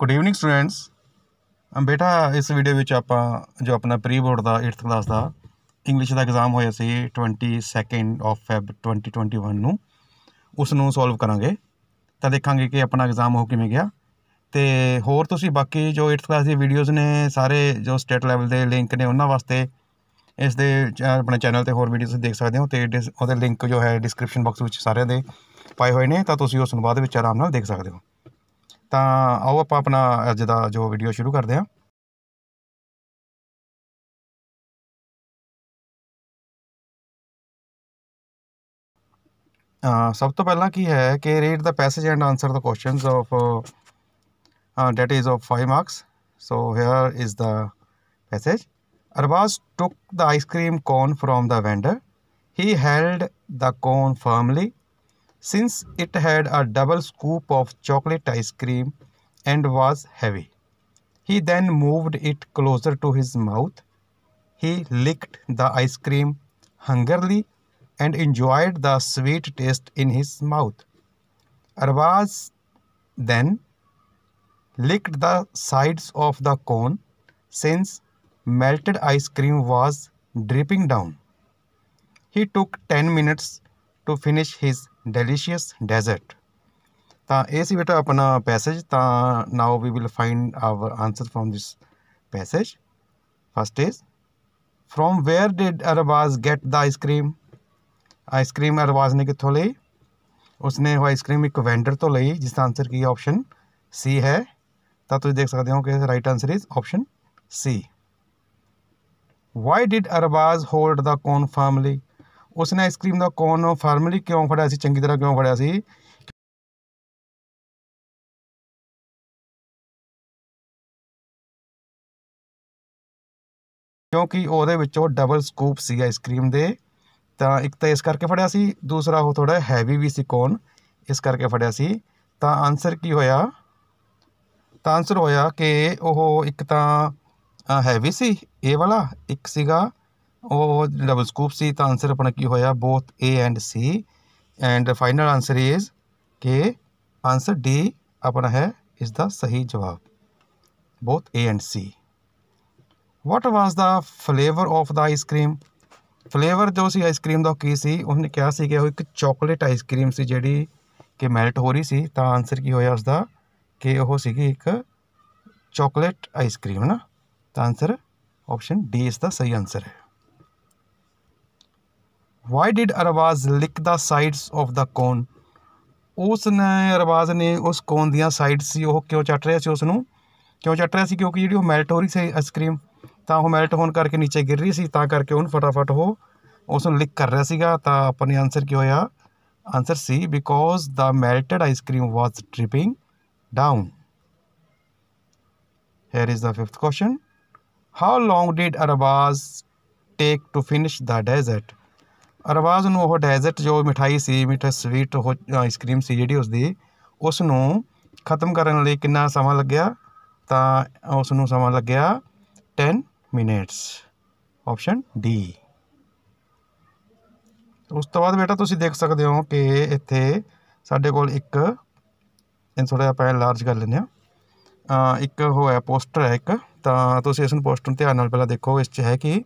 Good evening students ਬੇਟਾ ਇਸ video ਵਿੱਚ ਆਪਾਂ ਜੋ ਆਪਣਾ ਪ੍ਰੀ ਬੋਰਡ ਦਾ 8th ਕਲਾਸ ਦਾ ਇੰਗਲਿਸ਼ ਦਾ ਐਗਜ਼ਾਮ ਹੋਇਆ ਸੀ 22nd ਆਫ ਫੈਬ 2021 ਨੂੰ ਉਸ ਨੂੰ ਸੋਲਵ ਕਰਾਂਗੇ ਤਾਂ ਦੇਖਾਂਗੇ ਕਿ ਆਪਣਾ ਐਗਜ਼ਾਮ ਹੋ ਕਿਵੇਂ ਗਿਆ ਤੇ ਹੋਰ ਤੁਸੀਂ ਬਾਕੀ ਜੋ 8th ਕਲਾਸ ਦੀ ਵੀਡੀਓਜ਼ ਨੇ ਸਾਰੇ ਜੋ ਸਟੇਟ ਲੈਵਲ ਦੇ ਲਿੰਕ ਨੇ ਉਹਨਾਂ ਵਾਸਤੇ ਇਸ ਦੇ ਆਪਣੇ ਚੈਨਲ ਤੇ ਹੋਰ ਵੀਡੀਓਜ਼ ਦੇਖ ਸਕਦੇ ਹੋ ਤੇ ਉਹਦੇ ਲਿੰਕ ਜੋ ਹੈ ਡਿਸਕ੍ਰਿਪਸ਼ਨ ਬਾਕਸ ਵਿੱਚ ਸਾਰਿਆਂ ਦੇ ਪਾਏ ਹੋਏ ਨੇ ਤਾਂ ਤੁਸੀਂ ਉਸ ਨੂੰ ਬਾਅਦ ਵਿੱਚ ਆਰਾਮ ਨਾਲ ਦੇਖ ਸਕਦੇ ਹੋ ਤਾਂ ਆਓ ਆਪਾਂ ਆਪਣਾ ਅੱਜ ਦਾ ਜੋ ਵੀਡੀਓ ਸ਼ੁਰੂ ਕਰਦੇ ਹਾਂ ਸਭ ਤੋਂ ਪਹਿਲਾਂ ਕੀ ਹੈ ਕਿ read the passage and answer the questions of that is of 5 marks so here is the passage Arbaaz took the ice cream cone from the vendor he held the cone firmly since it had a double scoop of chocolate ice cream and was heavy. He then moved it closer to his mouth. He licked the ice cream hungrily and enjoyed the sweet taste in his mouth. Arvaz then licked the sides of the cone since melted ice cream was dripping down. He took 10 minutes to finish his delicious dessert तो यह बेटा अपना passage तो ਤਾਂ we will find our answer from this passage first is from where did Arbaaz get the ice cream ice cream Arbaaz ने कितों ली उसने वो आइसक्रीम एक वेंडर तो ली जिसका आंसर की ऑप्शन सी है तो तुम देख सकते हो कि right answer is option C why did Arbaaz hold the cone firmly ਉਸ ਨੇ ਆਈਸਕ੍ਰੀਮ ਦਾ ਕੋਨ ਫਾਰਮਲੀ ਕਿਉਂ ਫੜਿਆ ਸੀ ਚੰਗੀ ਤਰ੍ਹਾਂ ਕਿਉਂ ਫੜਿਆ ਸੀ ਕਿਉਂਕਿ ਉਹਦੇ ਵਿੱਚੋਂ ਡਬਲ ਸਕੂਪ ਸੀ ਆਈਸਕ੍ਰੀਮ ਦੇ ਤਾਂ ਇੱਕ ਤਾਂ ਇਸ ਕਰਕੇ ਫੜਿਆ ਸੀ ਦੂਸਰਾ ਉਹ ਥੋੜਾ ਹੈਵੀ ਵੀ ਸੀ ਕੋਨ ਇਸ ਕਰਕੇ ਫੜਿਆ ਸੀ ਤਾਂ ਆਨਸਰ ਕੀ ਹੋਇਆ ਤਾਂ ਆਨਸਰ ਹੋਇਆ ਕਿ ਉਹ ਇੱਕ ਤਾਂ ਹੈਵੀ ਸੀ ਇਹ ਵਾਲਾ ਇੱਕ ਸੀਗਾ ਉਹ ਡਬਲ ਸਕੂਪ ਸੀ ਤਾਂ ਆਨਸਰ ਆਪਣਾ ਕੀ ਹੋਇਆ both A and C and final answer is ਕਿ ਆਨਸਰ D ਆਪਣਾ ਹੈ ਇਸ ਦਾ ਸਹੀ ਜਵਾਬ both A and C what was the flavour of the ice cream flavour ਜੋ ਸੀ ਆਈਸਕ੍ਰੀਮ ਦਾ ਕੀ ਸੀ ਉਹਨੇ ਕਿਹਾ ਸੀ ਕਿ ਉਹ ਇੱਕ ਚਾਕਲੇਟ ਆਈਸਕ੍ਰੀਮ ਸੀ ਜਿਹੜੀ ਕਿ ਮੈਲਟ ਹੋ ਰਹੀ ਸੀ ਤਾਂ ਆਨਸਰ ਕੀ ਹੋਇਆ ਉਸ ਦਾ ਕਿ ਉਹ ਸੀਗੀ ਇੱਕ ਚਾਕਲੇਟ ਆਈਸਕ੍ਰੀਮ ਨਾ ਤਾਂ ਆਨਸਰ ਆਪਸ਼ਨ ਡੀ ਇਸ ਦਾ ਸਹੀ ਆਨਸਰ ਹੈ why did Arbaaz lick the sides of the cone ਉਸ ਨੇ ਅਰਵਾਜ਼ ਨੇ ਉਸ ਕੋਨ ਦੀਆਂ ਸਾਈਡਸ ਸੀ ਉਹ ਕਿਉਂ ਚੱਟ ਰਿਹਾ ਸੀ ਉਸ ਨੂੰ ਕਿਉਂ ਚੱਟ ਰਿਹਾ ਸੀ ਕਿਉਂਕਿ ਜਿਹੜੀ ਉਹ ਮੈਲਟ ਹੋ ਰਹੀ ਸੀ ਆਈਸਕ੍ਰੀਮ ਤਾਂ ਉਹ ਮੈਲਟ ਹੋਣ ਕਰਕੇ ਨੀਚੇ ਗਿਰ ਰਹੀ ਸੀ ਤਾਂ ਕਰਕੇ ਉਹਨੂੰ ਫਟਾਫਟ ਉਹ ਉਸ ਨੂੰ ਲਿਕ ਕਰ ਰਿਹਾ ਸੀਗਾ ਤਾਂ ਆਪਣੇ ਆਨਸਰ ਕੀ ਹੋਇਆ answer C because the melted ice cream was dripping down here is the fifth question how long did arabaz take to finish the desert Arbaaz ਨੂੰ ਉਹ ਡੈਜ਼ਰਟ ਜੋ ਮਿਠਾਈ ਸੀ ਮਿੱਠਾ ਸਵੀਟ ਆਈਸਕ੍ਰੀਮ ਸੀ ਜਿਹੜੀ ਉਸਦੀ ਉਸ ਨੂੰ ਖਤਮ ਕਰਨ ਲਈ ਕਿੰਨਾ ਸਮਾਂ ਲੱਗਿਆ ਤਾਂ ਉਸ ਨੂੰ ਸਮਾਂ ਲੱਗਿਆ 10 ਮਿੰਟਸ ਆਪਸ਼ਨ ਡੀ ਉਸ ਤੋਂ ਬਾਅਦ ਬੇਟਾ ਤੁਸੀਂ ਦੇਖ ਸਕਦੇ ਹੋ ਕਿ ਇੱਥੇ ਸਾਡੇ ਕੋਲ ਇੱਕ ਇਹਨੂੰ ਥੋੜਾ ਆਪਾਂ ਲਾਰਜ ਕਰ ਲੈਂਦੇ ਹਾਂ ਇੱਕ ਉਹ ਪੋਸਟਰ ਹੈ ਇੱਕ ਤਾਂ ਤੁਸੀਂ ਇਸ ਨੂੰ ਪੋਸਟਰ ਨੂੰ ਧਿਆਨ ਨਾਲ ਪਹਿਲਾਂ ਦੇਖੋ ਇਸ 'ਚ ਹੈ ਕਿ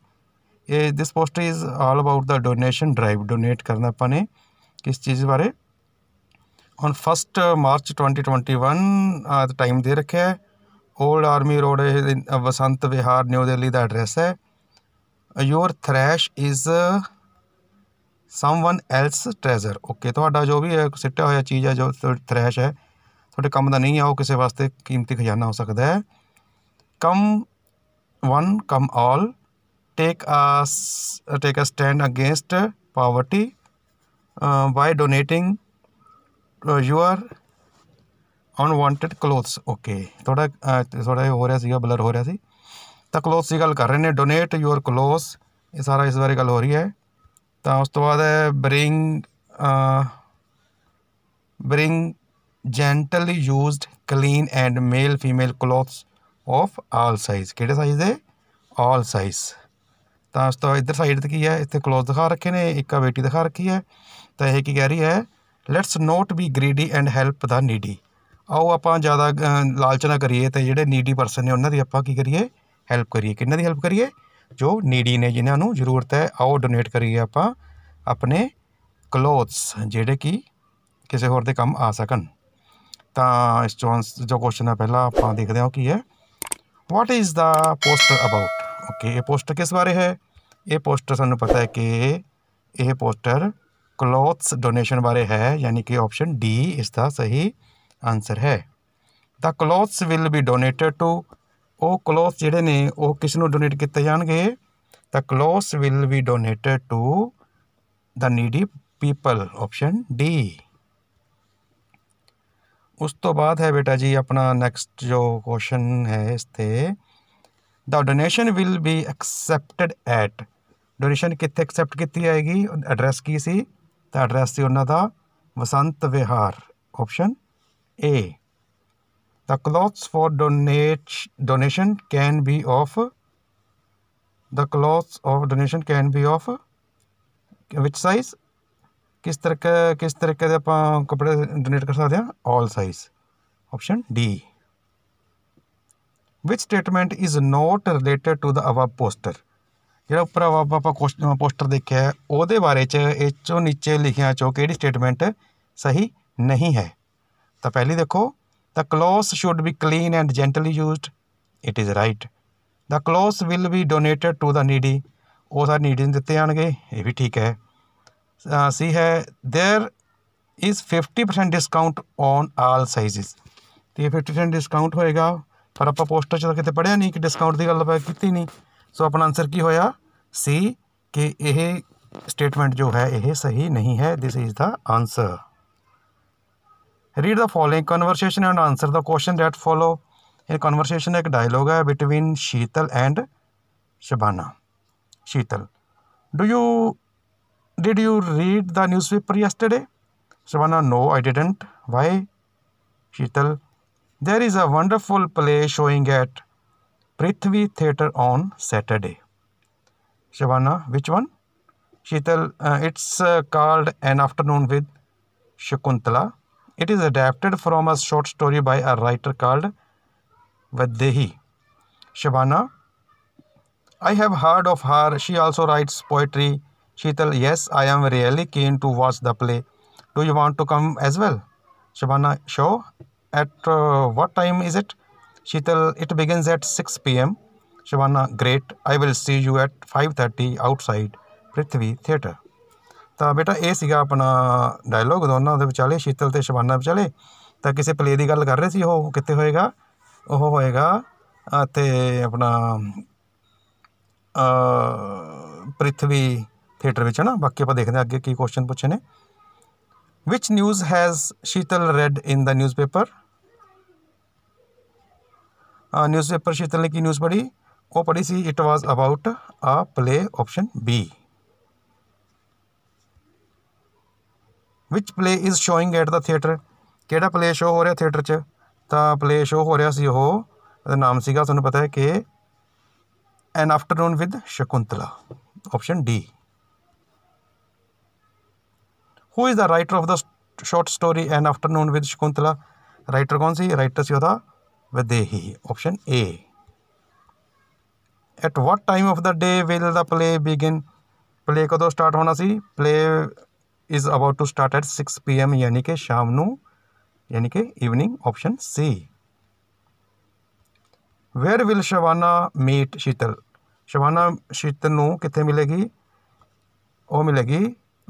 ये this poster is all about the donation drive donate करना ने किस चीज़ बारे on first March twenty twenty one time दे रखे है old army road Basant Vihar new Delhi का एड्रैस है your trash is someone else treasure okay जो भी है सीटा हुआ चीज़ है जो थ्रैश है थोड़े कम का नहीं है वह किसी वास्ते कीमती खजाना हो सकता है come one come all take take a stand against poverty by donating your unwanted clothes okay थोड़ा uh, थोड़ा हो रहा है ब्लर हो रहा है तो क्लोथ्स की गल कर रहे हैं डोनेट योर क्लोथ्स ये सारा इस बारे गल हो रही है तो उस तो बाद bring bring gently used clean and male female clothes of all size किइज़ है ऑल साइज़ uh, ਤਾਂ ਉਸ ਤੋਂ ਇਧਰ ਸਾਈਡ ਤੇ ਕੀ ਹੈ ਇੱਥੇ ਕਲੋਜ਼ ਦਿਖਾ ਰੱਖੇ ਨੇ ਇੱਕ ਆ ਬੇਟੀ ਦਿਖਾ ਰੱਖੀ ਹੈ ਤਾਂ ਇਹ ਕੀ ਕਹਿ ਰਹੀ ਹੈ let's not be greedy and help the needy ਆਓ ਆਪਾਂ ਜ਼ਿਆਦਾ ਲਾਲਚ ਨਾ ਕਰੀਏ ਤੇ ਜਿਹੜੇ ਨੀਡੀ ਪਰਸਨ ਨੇ ਉਹਨਾਂ ਦੀ ਆਪਾਂ ਕੀ ਕਰੀਏ ਹੈਲਪ ਕਰੀਏ ਕਿੰਨਾਂ ਦੀ ਹੈਲਪ ਕਰੀਏ ਜੋ ਨੀਡੀ ਨੇ ਜਿਨ੍ਹਾਂ ਨੂੰ ਜ਼ਰੂਰਤ ਹੈ ਆਓ ਡੋਨੇਟ ਕਰੀਏ ਆਪਾਂ ਆਪਣੇ ਕਲੋਥਸ ਜਿਹੜੇ ਕਿ ਕਿਸੇ ਹੋਰ ਦੇ ਕੰਮ ਆ ਸਕਣ ਤਾਂ ਇਸ ਚੋਂ ਜੋ ਕੁਐਸਚਨ ਹੈ ਪਹਿਲਾ ਆਪਾਂ ਦੇਖਦੇ ਹਾਂ ਕੀ ਹੈ what is the poster about okay ਇਹ ਪੋਸਟਰ ਕਿਸ ਬਾਰੇ ਹੈ ਇਹ ਪੋਸਟਰ ਸਾਨੂੰ ਪਤਾ ਹੈ ਕਿ ਇਹ ਪੋਸਟਰ ਕਲੋਥਸ ਡੋਨੇਸ਼ਨ ਬਾਰੇ ਹੈ ਯਾਨੀ ਕਿ ਆਪਸ਼ਨ ਡੀ ਇਸ ਦਾ ਸਹੀ ਆਨਸਰ ਹੈ the clothes will be donated to ਉਹ ਕਲੋਥ ਜਿਹੜੇ ਨੇ ਉਹ ਕਿਸ ਨੂੰ ਡੋਨੇਟ ਕੀਤੇ ਜਾਣਗੇ the clothes will be donated to the needy people option D ਉਸ ਤੋਂ ਬਾਅਦ ਹੈ ਬੇਟਾ ਜੀ ਆਪਣਾ ਨੈਕਸਟ ਜੋ ਕੁਐਸਚਨ ਹੈ ਇਸ ਤੇ the donation will be accepted at donation कितने एक्सैप्ट की जाएगी एड्रैस की सी तो एड्रैस से का Vasant Vihar option A the clothes for donate donation can be of the clothes of donation can be of which size किस तरह किस तरीके के आप कपड़े डोनेट कर सकते हैं all size option D which statement is not related to the above poster जो उपर अवब आप पोस्टर देखे वो बारे च चो नीचे लिखिया चो कि स्टेटमेंट सही नहीं है तो पहली देखो the clothes should be clean and gently used it is right the clothes will be donated to the needy वो सारे नीडी दिते आएंगे ये भी ठीक है सी है there is fifty percent discount on all size तो ये फिफ्टी परसेंट डिस्काउंट होएगा पर आप पोस्टर चाहे कितने पढ़िया नहीं कि डिस्काउंट की गल की नहीं सो अपना आंसर की होया सी कि यह स्टेटमेंट जो है यह सही नहीं है this is the answer read the following conversation and answer the question that follow ये कन्वर्सेशन एक डायलॉग है between Sheetal and Shabana Sheetal do you did you read the newspaper yesterday Shabana no I didn't why Sheetal There is a wonderful play showing at Prithvi Theatre on Saturday. Shivana. which one? Sheetal, uh, it's uh, called An Afternoon with Shakuntala. It is adapted from a short story by a writer called Vaddehi. Shabana, I have heard of her. She also writes poetry. Sheetal, yes, I am really keen to watch the play. Do you want to come as well? Shabana, sure. At uh, what time is it? Shital, it begins at 6 pm. Shivana, great. I will see you at 5:30 outside Prithvi Theatre. ਤਾਂ ਬੇਟਾ ਇਹ ਸੀਗਾ ਆਪਣਾ dialog ਦੋਨਾਂ ਦੇ ਵਿਚਾਲੇ ਸ਼ੀਤਲ ਤੇ ਸ਼ਿਵਾਨਾ ਵਿਚਾਲੇ ਤਾਂ ਕਿਸੇ ਪਲੇ ਦੀ ਗੱਲ ਕਰ ਰਹੇ ਸੀ ਉਹ ਕਿੱਥੇ ਹੋਏਗਾ ਉਹ ਹੋਏਗਾ ਤੇ ਆਪਣਾ ਅ ਪ੍ਰithvi ਥੀਏਟਰ ਵਿੱਚ ਨਾ ਬਾਕੀ ਆਪਾਂ ਦੇਖਦੇ ਹਾਂ ਅੱਗੇ ਕੀ ਕੁਐਸਚਨ ਪੁੱਛੇ ਨੇ which news has Shital read in the newspaper newspaper Sheetal ने की न्यूज़ पढ़ी वो पढ़ी सी it was about a play option B which play is showing at the theatre कि प्ले शो हो रहा थिएटर च तो प्ले शो हो रहा सी नाम से सू पता है कि an afternoon with Shakuntala option D who is the writer of the short story an afternoon with Shakuntala writer कौन सी राइटर से Videhi option A. At what time of the day will the play begin? Play कदों start होना सी play is about to start at six P M यानी कि शाम नू यानी कि evening option C where will Shabana meet Sheetal Shabana Sheetal नू कितने मिलेगी वो मिलेगी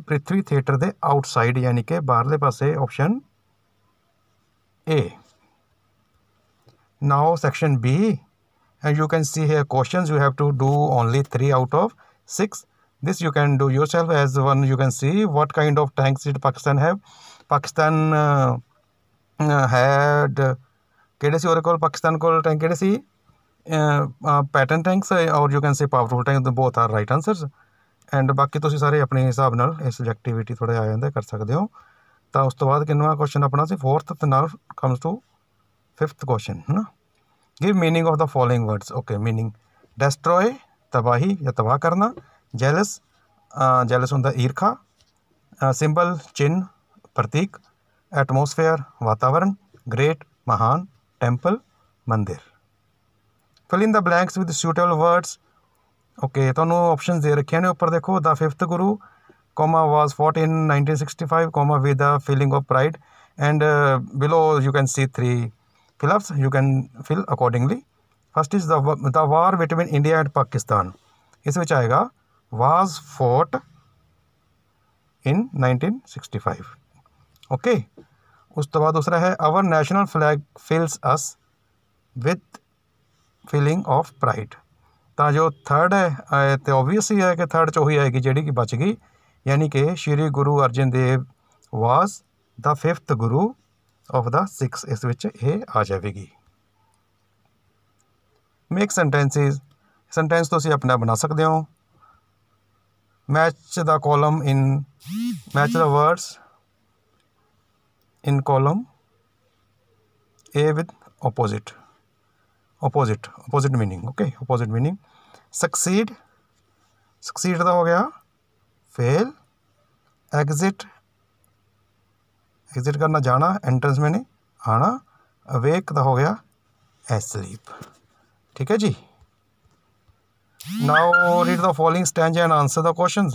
पृथ्वी थिएटर के आउटसाइड यानी कि बाहरले पासे option A now section b and you can see here questions you have to do only three out of six this you can do yourself as one you can see what kind of tanks did pakistan have pakistan had kdc or call pakistan called tank kdc uh, uh, uh, uh, uh tanks or you can say powerful tanks both are right answers and baki to si sare apne hisab nal activity thode aa janda kar sakde ho ta us to baad kinwa question apna se fourth comes to fifth question है ना give meaning of the following words okay meaning destroy तबाही या तबाह करना jealous jealous the ईरखा symbol चिन्ह प्रतीक atmosphere वातावरण ग्रेट महान टेम्पल मंदिर fill in the blanks with suitable words okay option दे रखे ने उपर देखो the fifth guru comma was fought in nineteen sixty five comma with the feeling of pride and below you can see three fill-ups you can fill accordingly first is the the war between india and pakistan is which aayega was fought in 1965 okay उस तो बाद दूसरा है our national flag fills us with feeling of pride ਤਾਂ ਜੋ third ਹੈ ਤੇ obvious ਹੀ ਹੈ ਕਿ ਥਰਡ ਚ ਉਹੀ ਆਏਗੀ ਜਿਹੜੀ ਕਿ ਬਚ ਗਈ ਯਾਨੀ ਕਿ Shri Guru Arjan Dev was the fifth Guru of the six इस आ जाएगी मेक सेंटेंसिज सेंटेंस तो अपना बना सकते हो match the column in match the words in column A with opposite opposite opposite meaning okay opposite meaning succeed succeed का हो गया फेल एग्जिट एग्जिट करना जाना एंट्रेंस में नहीं आना अवेक का तो हो गया स्लीप ठीक है जी now read the following stanza and answer the question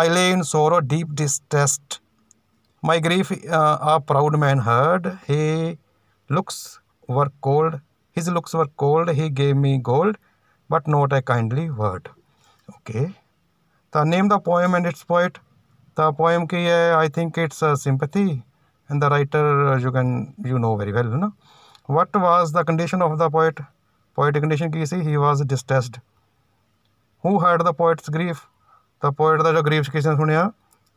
I lay in sorrow deep distressed my grief a proud man heard he looks were cold his looks were cold he gave me gold but not a kindly word okay the name the poem and it's poet the poem की है I think it's sympathy and the writer you can you know very well you know what was the condition of the poet poetic condition ki si he was distressed who had the poet's grief the poet का जो grief किसने sunya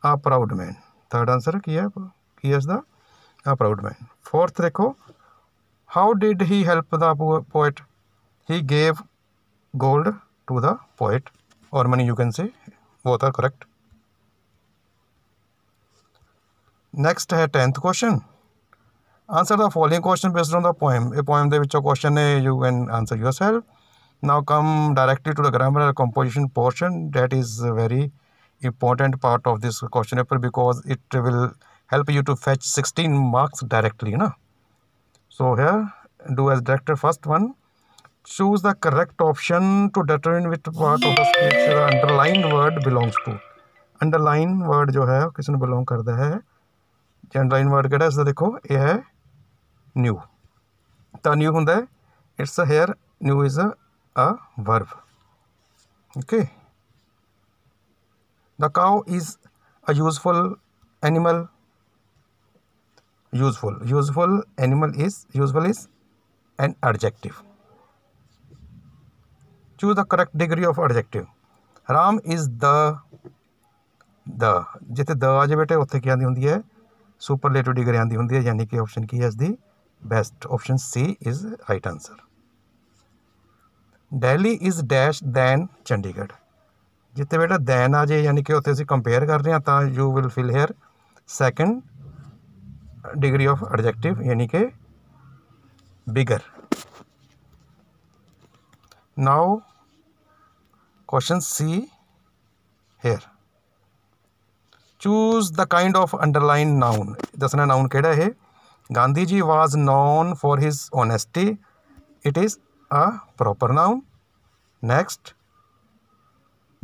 a proud man third answer ki hai ki is the a proud man fourth dekho how did he help the poet he gave gold to the poet or money you can say both are correct next है tenth question answer the following question based on the poem a poem के question है you can answer yourself now come directly to the grammar composition portion that is very important part of this question paper because it will help you to fetch sixteen marks directly है ना so है do as directed first one choose the correct option to determine which part of the speech underline word belongs to underline word जो है किसान belong करता है gen line word कह इसका देखो ये है न्यू तो न्यू होंगे it's a here noun is a verb okay the cow is a useful animal useful useful animal is useful is an adjective choose the correct degree of adjective Ram is the जिते the आ जाए बेटे उत्थे क्या होंगी है superlative degree आँदी होंगी यानी कि ऑप्शन की है इसकी best option C is right answer Delhi is dash than Chandigarh जितने बेटा दैन आ जाए यानी कि उत्तर अं कंपेयर कर रहे तो you will feel here second degree of objective यानी कि bigger now question see here choose the kind of underline noun ਦੱਸਣਾ ਨਾਉਨ ਕਿਹੜਾ ਹੈ Gandhi ji was known for his honesty it is a proper noun next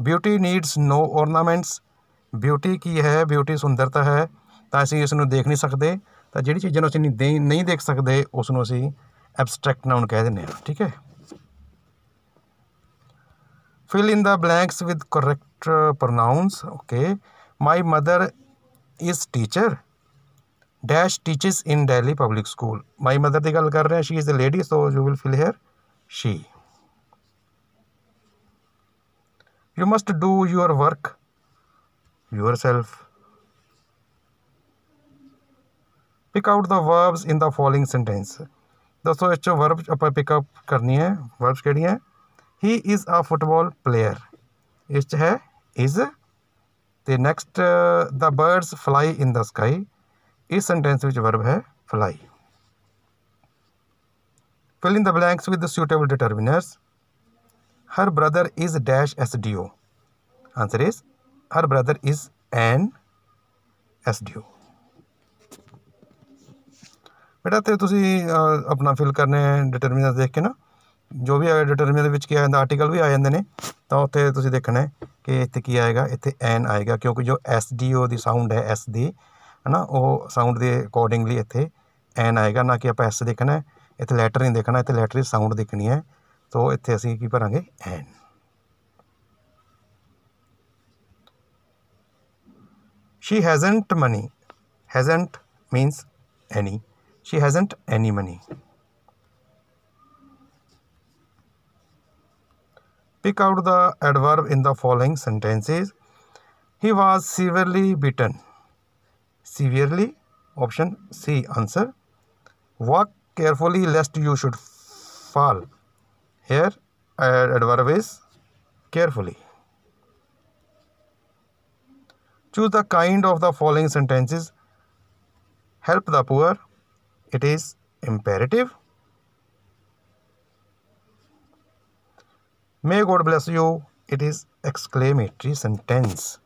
beauty needs no ornaments beauty ਕੀ ਹੈ beauty ਸੁੰਦਰਤਾ ਹੈ ਤਾਂ ਅਸੀਂ ਇਸ ਨੂੰ ਦੇਖ ਨਹੀਂ ਸਕਦੇ ਤਾਂ ਜਿਹੜੀ ਚੀਜ਼ ਨੂੰ ਅਸੀਂ ਨਹੀਂ ਦੇਖ ਸਕਦੇ ਉਸ ਨੂੰ ਅਸੀਂ ਐਬਸਟ੍ਰੈਕਟ ਨਾਉਨ ਕਹਿ ਦਿੰਦੇ ਹਾਂ ਠੀਕ ਹੈ fill in the blanks with correct pronouns okay my mother is teacher dash teaches in delhi public school my mother di gal kar rahe हैं she is a lady so you will fill here she you must do your work yourself pick out the verbs in the following sentence दोस्तों इस verb अपन pickup करनी है verbs केड़ी हैं he is a football player इस है is ਤੇ next the birds fly in the sky ਇਸ ਸੈਂਟੈਂਸ ਵਿੱਚ ਵਰਬ ਹੈ fly fill in the blanks with the suitable determiners her brother is dash sdo answer is her brother is an sdo ਬੇਟਾ ਤੇ ਤੁਸੀਂ ਆਪਣਾ fill ਕਰਨੇ ਡਿਟਰਮੀਨਰ ਦੇਖ ਕੇ ਨਾ ਜੋ ਵੀ ਆਇਆ ਦੇ ਵਿੱਚ ਕੀ ਆ ਜਾਂਦਾ ਆਰਟੀਕਲ ਵੀ ਆ ਜਾਂਦੇ ਨੇ ਤਾਂ ਉੱਥੇ ਤੁਸੀਂ ਦੇਖਣਾ ਹੈ ਕਿ ਇੱਥੇ ਕੀ ਆਏਗਾ ਇੱਥੇ ਐਨ ਆਏਗਾ ਕਿਉਂਕਿ ਜੋ ਐਸ ਡੀ ਓ ਦੀ ਸਾਊਂਡ ਹੈ ਐਸ ਦੀ ਹਨਾ ਉਹ ਸਾਊਂਡ ਦੇ ਅਕੋਰਡਿੰਗਲੀ ਇੱਥੇ ਐਨ ਆਏਗਾ ਨਾ ਕਿ ਆਪਾਂ ਐਸ ਦੇਖਣਾ ਇੱਥੇ ਲੈਟਰ ਨਹੀਂ ਦੇਖਣਾ ਇੱਥੇ ਲੈਟਰ ਦੀ ਸਾਊਂਡ ਦੇਖਣੀ ਹੈ ਸੋ ਇੱਥੇ ਅਸੀਂ ਕੀ ਭਰਾਂਗੇ an she hasn't money hasn't means any she hasn't any money Pick out the adverb in the following sentences. He was severely beaten. Severely, option C answer. Walk carefully lest you should fall. Here, adverb is carefully. Choose the kind of the following sentences. Help the poor. It is imperative. May God bless you. It is exclamatory sentence.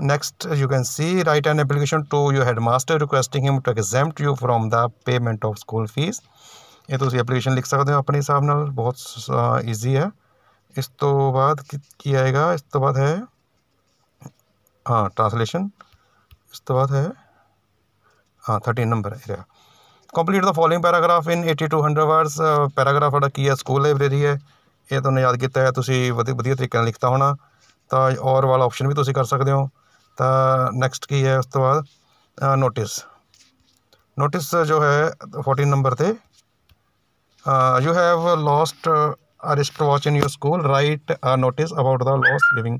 Next, you can see write an application to your headmaster requesting him to exempt you from the payment of school fees. ਇਹ ਤੁਸੀਂ application ਲਿਖ ਸਕਦੇ ਹੋ ਆਪਣੇ ਹਿਸਾਬ ਨਾਲ ਬਹੁਤ easy ਹੈ ਇਸ ਤੋਂ ਬਾਅਦ ਕੀ ਆਏਗਾ ਇਸ ਤੋਂ ਬਾਅਦ ਹੈ हाँ ट्रांसलेशन इस तो बात है हाँ थर्टीन नंबर है complete the following paragraph in 8200 words paragraph ਦਾ ਕੀ ਹੈ ਸਕੂਲ ਲਾਇਬ੍ਰੇਰੀ ਹੈ ਇਹ ਤੁਹਾਨੂੰ ਯਾਦ ਕੀਤਾ ਹੈ ਤੁਸੀਂ ਵਧੀਆ ਵਧੀਆ ਤਰੀਕੇ ਨਾਲ ਲਿਖਤਾ ਹੋਣਾ ਤਾਂ ਔਰ ਵਾਲਾ ਆਪਸ਼ਨ ਵੀ ਤੁਸੀਂ ਕਰ ਸਕਦੇ ਹੋ ਤਾਂ ਨੈਕਸਟ ਕੀ ਹੈ ਉਸ ਤੋਂ ਬਾਅਦ ਨੋਟਿਸ ਨੋਟਿਸ ਜੋ ਹੈ 14 ਨੰਬਰ ਤੇ you have lost a wrist watch in your school write a notice about the loss giving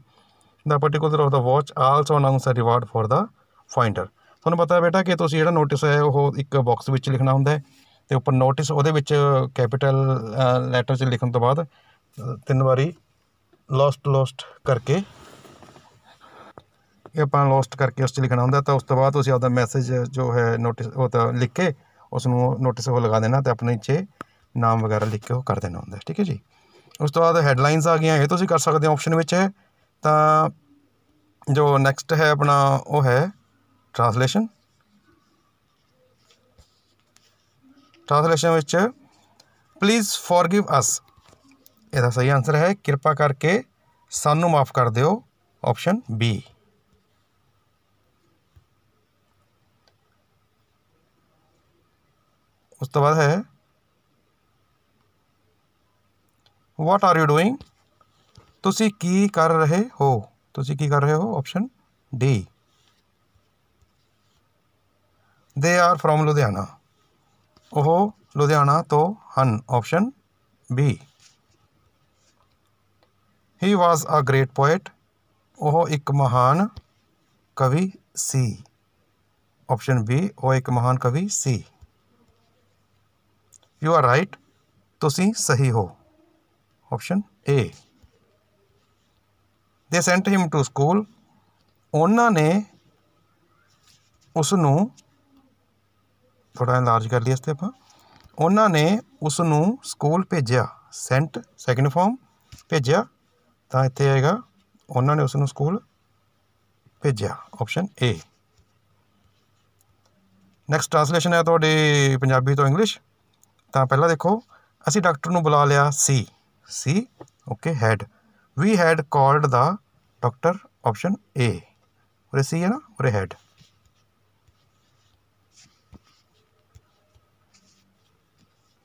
the particular of the watch also announce a reward for the finder ਤੁਹਾਨੂੰ ਪਤਾ ਬੇਟਾ ਕਿ ਤੁਸੀਂ ਜਿਹੜਾ notice ਹੈ ਉਹ ਇੱਕ ਬਾਕਸ ਵਿੱਚ ਲਿਖਣਾ ਹੁੰਦਾ ਹੈ ਤੇ ਉੱਪਰ ਨੋਟਿਸ ਉਹਦੇ ਵਿੱਚ ਕੈਪੀਟਲ ਲੈਟਰ 'ਚ ਲਿਖਣ ਤੋਂ ਬਾਅਦ ਤਿੰਨ ਵਾਰੀ ਲੋਸਟ ਲੋਸਟ ਕਰਕੇ ਇਹ ਆਪਾਂ ਲੋਸਟ ਕਰਕੇ ਉਸ 'ਚ ਲਿਖਣਾ ਹੁੰਦਾ ਤਾਂ ਉਸ ਤੋਂ ਬਾਅਦ ਤੁਸੀਂ ਆਪਦਾ ਮੈਸੇਜ ਜੋ ਹੈ ਨੋਟਿਸ ਉਹ ਤਾਂ ਲਿਖ ਕੇ ਉਸ ਨੂੰ ਨੋਟਿਸ ਉਹ ਲਗਾ ਦੇਣਾ ਤੇ ਆਪਣੇ 'ਚ ਨਾਮ ਵਗੈਰਾ ਲਿਖ ਕੇ ਉਹ ਕਰ ਦੇਣਾ ਹੁੰਦਾ ਠੀਕ ਹੈ ਜੀ ਉਸ ਤੋਂ ਬਾਅਦ ਹੈਡਲਾਈਨਸ ਆ ਗਈਆਂ ਇਹ ਤੁਸੀਂ ਕਰ ਸਕਦੇ ਹੋ ਆਪਸ਼ਨ ਵਿੱਚ ਹੈ ਤਾਂ ਜੋ ਨੈਕਸਟ ਹੈ ਆਪਣਾ ਉਹ ਹੈ translation translation please forgive us यदा सही आंसर है कृपा करके सानू माफ कर दौ ऑप्शन बी उस तो बाद है वट आर यू डूइंग कर रहे हो तुम की कर रहे हो option D they are from Ludhiana ਉਹ ਲੁਧਿਆਣਾ ਤੋਂ ਹਨ option B he was a great poet ਉਹ ਇੱਕ ਮਹਾਨ ਕਵੀ ਸੀ ਆਪਸ਼ਨ ਬੀ ਉਹ ਇੱਕ ਮਹਾਨ ਕਵੀ ਸੀ ਯੂ ਆਰ ਰਾਈਟ ਤੁਸੀਂ ਸਹੀ ਹੋ ਆਪਸ਼ਨ ਏ ਦੇ ਸੈਂਟ ਹਿਮ ਟੂ ਸਕੂਲ ਉਹਨਾਂ ਨੇ ਉਸ ਨੂੰ ਥੋੜਾ ਐਨਲਾਰਜ ਕਰ ਲਈ ਇਸ ਤੇ ਆਪਾਂ ਉਹਨਾਂ ਨੇ ਉਸ ਨੂੰ ਸਕੂਲ ਭੇਜਿਆ ਸੈਂਟ ਸੈਕੰਡ ਫਾਰਮ ਭੇਜਿਆ ਤਾਂ ਇੱਥੇ ਆਏਗਾ ਉਹਨਾਂ ਨੇ ਉਸ ਨੂੰ ਸਕੂਲ ਭੇਜਿਆ ਆਪਸ਼ਨ ਏ ਨੈਕਸਟ ਟ੍ਰਾਂਸਲੇਸ਼ਨ ਹੈ ਤੁਹਾਡੇ ਪੰਜਾਬੀ ਤੋਂ ਇੰਗਲਿਸ਼ ਤਾਂ ਪਹਿਲਾਂ ਦੇਖੋ ਅਸੀਂ ਡਾਕਟਰ ਨੂੰ ਬੁਲਾ ਲਿਆ ਸੀ ਸੀ okay had we had called the doctor option A ਉਰੇ ਸੀ ਹੈ ਨਾ ਉਰੇ ਹੈਡ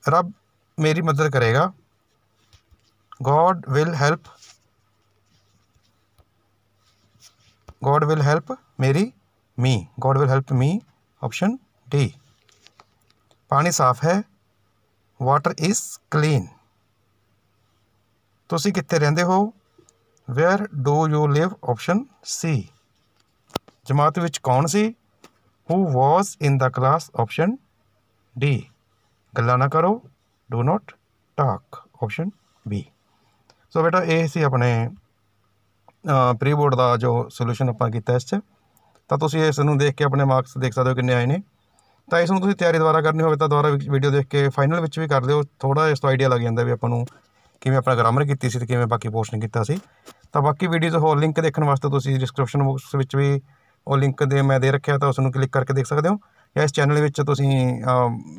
रब मेरी मदद करेगा God will help God will help मेरी me God will help me option D पानी साफ है वाटर इज़ क्लीन ती कि रेंदे हो where do you live option C जमात विच कौन सी who was in the option D ਗੱਲਾਂ ਨਾ ਕਰੋ do not talk option B so ਬੇਟਾ ਇਹ ਸੀ ਆਪਣੇ ਪ੍ਰੀ ਬੋਰਡ ਦਾ ਜੋ ਸੋਲੂਸ਼ਨ ਆਪਾਂ ਕੀਤਾ ਇਸ 'ਚ ਤਾਂ ਤੁਸੀਂ ਇਸ ਨੂੰ ਦੇਖ ਕੇ ਆਪਣੇ ਮਾਰਕਸ ਦੇਖ ਸਕਦੇ ਹੋ ਕਿੰਨੇ ਆਏ ਨੇ ਤਾਂ ਇਸ ਨੂੰ ਤੁਸੀਂ ਤਿਆਰੀ ਦੁਆਰਾ ਕਰਨੀ ਹੋਵੇ ਤਾਂ ਦੁਆਰਾ ਵੀਡੀਓ ਦੇਖ ਕੇ ਫਾਈਨਲ ਵਿੱਚ ਵੀ ਕਰ ਦਿਓ ਥੋੜਾ ਇਸ ਤੋਂ ਆਈਡੀਆ ਲੱਗ ਜਾਂਦਾ ਵੀ ਆਪਾਂ ਨੂੰ ਕਿਵੇਂ ਆਪਣਾ ਗ੍ਰਾਮਰ ਕੀਤੀ ਸੀ ਤੇ ਕਿਵੇਂ ਬਾਕੀ ਨਹੀਂ ਕੀਤਾ ਸੀ ਤਾਂ ਬਾਕੀ ਵੀਡੀਓਜ਼ ਹੋਰ ਲਿੰਕ ਦੇਖਣ ਵਾਸਤੇ ਤੁਸੀਂ ਡਿਸਕ੍ਰਿਪਸ਼ਨ ਬਾਕਸ ਵਿੱਚ ਵੀ ਉਹ ਲਿੰਕ ਦੇ ਮੈਂ ਦੇ ਰੱਖਿਆ ਤਾਂ ਉਸ ਨੂੰ ਕਲਿੱਕ ਕਰਕੇ ਦੇਖ ਸਕਦੇ ਹੋ ਇਸ ਚੈਨਲ ਵਿੱਚ ਤੁਸੀਂ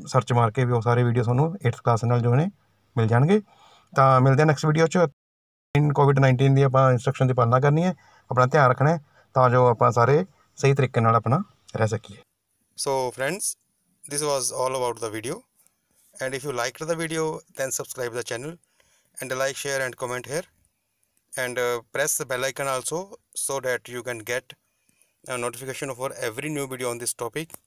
ਸਰਚ ਮਾਰ ਕੇ ਵੀ ਉਹ ਸਾਰੇ ਵੀਡੀਓ ਤੁਹਾਨੂੰ 8th ਕਲਾਸ ਨਾਲ ਜੋ ਨੇ ਮਿਲ ਜਾਣਗੇ ਤਾਂ ਮਿਲਦੇ ਹਾਂ ਨੈਕਸਟ ਵੀਡੀਓ 'ਚ ਇਨ ਕੋਵਿਡ-19 ਦੀ ਆਪਾਂ ਇਨਸਟਰਕਸ਼ਨ ਦੀ ਪਾਲਣਾ ਕਰਨੀ ਹੈ ਆਪਣਾ ਧਿਆਨ ਰੱਖਣਾ ਹੈ ਤਾਂ ਜੋ ਆਪਾਂ ਸਾਰੇ ਸਹੀ ਤਰੀਕੇ ਨਾਲ ਆਪਣਾ ਰਹਿ ਸਕੀਏ so friends this was all about the video and if you like to the video then subscribe the channel and like share and comment here and press the bell icon also so that you can get notification for every new video on this topic